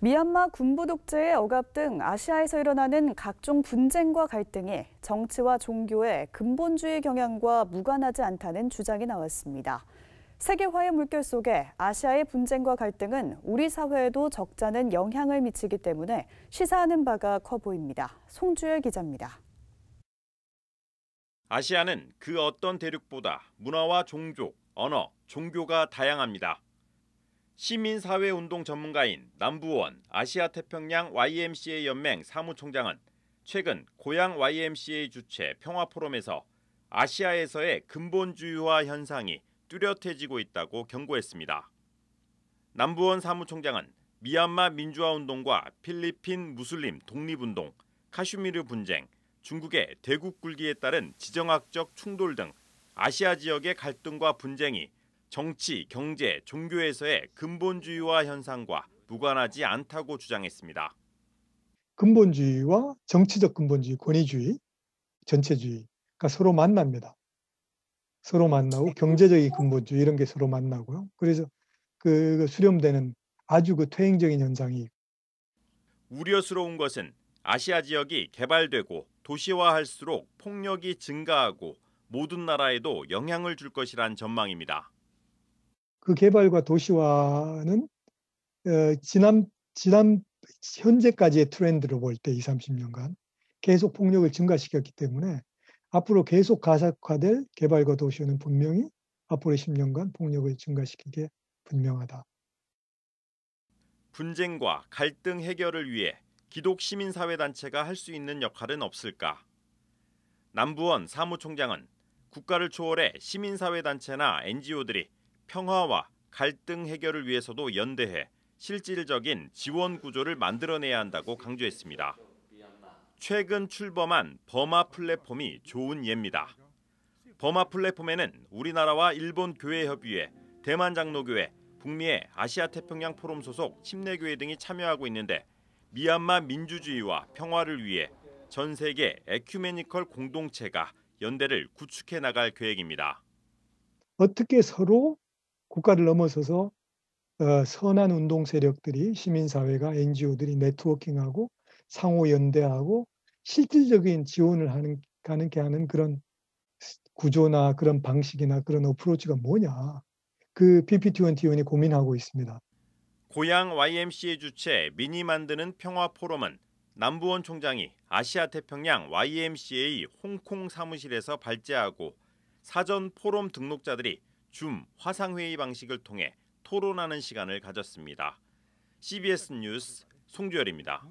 미얀마 군부 독재의 억압 등 아시아에서 일어나는 각종 분쟁과 갈등이 정치와 종교의 근본주의 경향과 무관하지 않다는 주장이 나왔습니다. 세계화의 물결 속에 아시아의 분쟁과 갈등은 우리 사회에도 적잖은 영향을 미치기 때문에 시사하는 바가 커 보입니다. 송주열 기자입니다. 아시아는 그 어떤 대륙보다 문화와 종족, 언어, 종교가 다양합니다. 시민사회운동 전문가인 남부원 아시아태평양 YMCA 연맹 사무총장은 최근 고향 YMCA 주최 평화포럼에서 아시아에서의 근본주의화 현상이 뚜렷해지고 있다고 경고했습니다. 남부원 사무총장은 미얀마 민주화운동과 필리핀 무슬림 독립운동, 카슈미르 분쟁, 중국의 대국 굴기에 따른 지정학적 충돌 등 아시아 지역의 갈등과 분쟁이 정치, 경제, 종교에서의 근본주의와 현상과 무관하지 않다고 주장했습니다. 근본주의와 정치적 근본주의, 권위주의, 전체주의가 서로 만납니다. 서로 만나고 경제적인 근본주의 이런 게 서로 만나고요. 그래서 그, 그 수렴되는 아주 그 퇴행적인 현상이 우려스러운 것은 아시아 지역이 개발되고 도시화할수록 폭력이 증가하고 모든 나라에도 영향을 줄 것이란 전망입니다. 그 개발과 도시화는 어, 지난 지난 현재까지의 트렌드로 볼 때 2, 30년간 계속 폭력을 증가시켰기 때문에 앞으로 계속 가속화될 개발과 도시화는 분명히 앞으로 10년간 폭력을 증가시키게 분명하다. 분쟁과 갈등 해결을 위해 기독 시민 사회 단체가 할 수 있는 역할은 없을까? 남부원 사무총장은 국가를 초월해 시민 사회 단체나 NGO들이 평화와 갈등 해결을 위해서도 연대해 실질적인 지원 구조를 만들어내야 한다고 강조했습니다. 최근 출범한 버마 플랫폼이 좋은 예입니다. 버마 플랫폼에는 우리나라와 일본 교회협의회, 대만 장로교회, 북미의 아시아 태평양 포럼 소속 침례교회 등이 참여하고 있는데 미얀마 민주주의와 평화를 위해 전 세계 에큐메니컬 공동체가 연대를 구축해 나갈 계획입니다. 어떻게 서로 국가를 넘어서서 어, 선한 운동 세력들이 시민사회가 NGO들이 네트워킹하고 상호 연대하고 실질적인 지원을 하는 가능케 하는 그런 구조나 그런 방식이나 그런 어프로치가 뭐냐 그 PP21이 고민하고 있습니다. 고향 YMCA 주최 미니 만드는 평화 포럼은 남부원 총장이 아시아 태평양 YMCA 홍콩 사무실에서 발제하고 사전 포럼 등록자들이 줌 화상회의 방식을 통해 토론하는 시간을 가졌습니다. CBS 뉴스 송주열입니다.